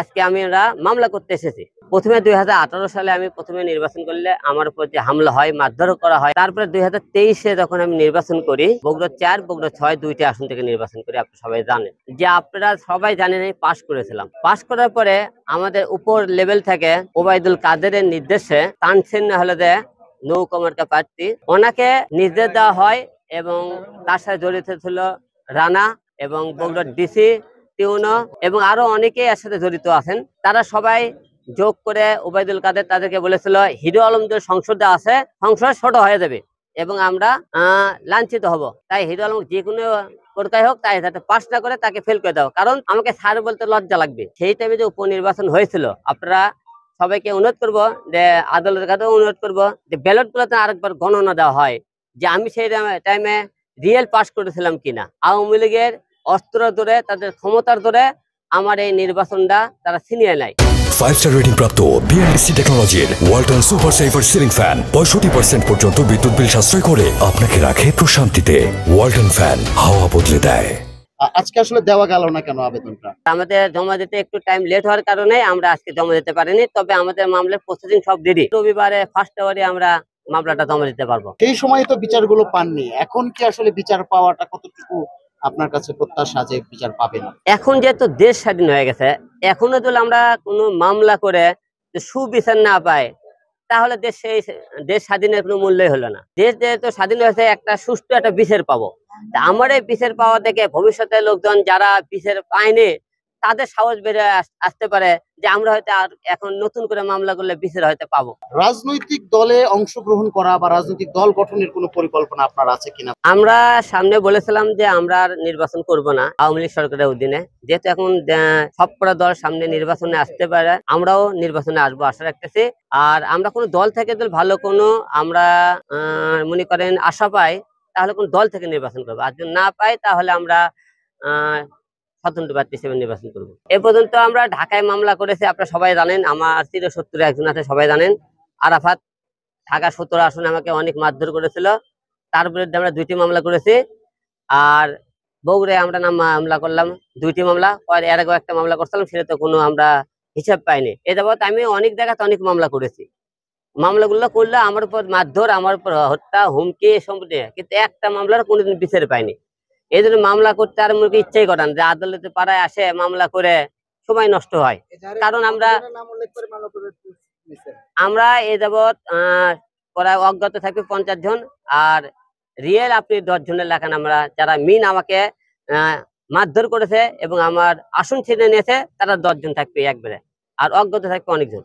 আজকে আমরা মামলা করতে এসেছি প্রথমে দুই সালে আমি প্রথমে নির্বাচন করলে আমার উপর যে হামলা হয় মারধর করা হয় তারপরে দুই হাজার যখন আমি নির্বাচন করি বগুড়া চার বগুড়া ছয় দুইটি আসন থেকে নির্বাচন করি আপনারা সবাই জানেন যে আপনারা সবাই জানেন আমি পাশ করেছিলাম পাশ করার পরে আমাদের উপর লেভেল থেকে ওবায়দুল কাদেরের নির্দেশে তানসেন হলদে নৌকমার্কা প্রার্থী ওনাকে নির্দেশ দেওয়া হয় এবং তার সাথে জড়িত ছিল রানা এবং বগুড়ার ডিসি টিউনো এবং আরো অনেকে এর সাথে জড়িত আছেন তারা সবাই যোগ করে ওবায়দুল কাদের তাদেরকে বলেছিল হিরো আলম যে সংসদে আছে সংসদ ছোট হয়ে যাবে এবং আমরা লাঞ্ছিত হব তাই হিরো আলম যে কোনো কোরকায় হোক তাই যাতে পাশ না করে তাকে ফেল করে দাও কারণ আমাকে স্যার বলতে লজ্জা লাগবে সেই টাইমে যে উপনির্বাচন হয়েছিল আপনারা সবাইকে অনুরোধ করবো যে আদালতের কাছে অনুরোধ করবো যে ব্যালট ব্যালটগুলোতে আরেকবার গণনা দেওয়া হয় যে আমি সেই টাইমে রিয়েল পাস করেছিলাম কিনা আওয়ামী লীগের অস্ত্রের দরে তাদের ক্ষমতার দরে আমার এই নির্বাচনটা তারা ছিনিয়ে নেয় ফাইভ স্টার রেটিং প্রাপ্ত বিএনডিসি টেকনোলজির Walton super saver ceiling fan পঁয়ষট্টি পার্সেন্ট পর্যন্ত বিদ্যুৎ বিল সাশ্রয় করে আপনাকে রাখে প্রশান্তিতে ওয়ালটন ফ্যান হাওয়া বদলে দেয় আজকে আসলে দেওয়া গেল না কেন আবেদনটা আমাদের জমা দিতে একটু টাইম লেট হওয়ার কারণে আমরা আজকে জমা দিতে পারিনি তবে আমাদের মামলার প্রসেসিং সব রেডি রবিবারে ফার্স্ট আওয়ারে আমরা মামলাটা জমা দিতে পারবো সেই সময় তো বিচারগুলো পাননি এখন কি আসলে বিচার পাওয়াটা কতটুকু আপনার কাছে প্রত্যাশা যে বিচার পাবে না এখন যেহেতু দেশ স্বাধীন হয়ে গেছে এখনো যদি আমরা কোনো মামলা করে সুবিচার না পাই তাহলে দেশ সেই দেশ স্বাধীনের কোনো মূল্যই হলো না দেশ যেহেতু স্বাধীন হয়েছে একটা সুষ্ঠু একটা বিচার পাবো আমার এই বিচার পাওয়া থেকে ভবিষ্যতে লোকজন যারা বিচার পায়নি তাদের সাহস বেড়ে আসতে পারে যে আমরা হয়তো আর এখন নতুন করে মামলা করলে বিচার হয়তো পাবো রাজনৈতিক দলে অংশগ্রহণ করা বা রাজনৈতিক দল গঠনের কোনো পরিকল্পনা আপনার আছে কিনা আমরা সামনে বলেছিলাম যে আমরা আর নির্বাচন করব না আওয়ামী লীগ সরকারের অধীনে যেহেতু এখন সবকটা দল সামনে নির্বাচনে আসতে পারে আমরাও নির্বাচনে আসবো আশা রাখতেছি আর আমরা কোনো দল থেকে ভালো কোনো আমরা মনে করেন আশা পাই তাহলে কোন দল থেকে নির্বাচন করবো আর যদি না পাই তাহলে আমরা স্বতন্ত্র প্রার্থী হিসেবে নির্বাচন করব এ পর্যন্ত আমরা ঢাকায় মামলা করেছি আপনারা সবাই জানেন আমার চির সত্তর একজন আছে সবাই জানেন আরাফাত ঢাকা সত্তর আসনে আমাকে অনেক মারধর করেছিল তার বিরুদ্ধে আমরা দুইটি মামলা করেছি আর বগুড়ায় আমরা নাম মামলা করলাম দুইটি মামলা পরে এর আগে একটা মামলা করছিলাম সেটা তো কোনো আমরা হিসাব পাইনি এ যাবৎ আমি অনেক জায়গাতে অনেক মামলা করেছি মামলাগুলো করলে আমার উপর মারধর আমার উপর হত্যা হুমকি সম্পর্কে কিন্তু একটা মামলার কোনোদিন বিচার পাইনি এই জন্য মামলা করতে আর মনে ইচ্ছাই করেন যে আদালতে পাড়ায় আসে মামলা করে সময় নষ্ট হয় কারণ আমরা আমরা এ যাবৎ প্রায় অজ্ঞাত থাকি পঞ্চাশ জন আর রিয়েল আপনি দশ জনের লেখান আমরা যারা মিন আমাকে মারধর করেছে এবং আমার আসন ছেড়ে নিয়েছে তারা দশজন থাকবে একবারে আর অজ্ঞাত থাকবে অনেকজন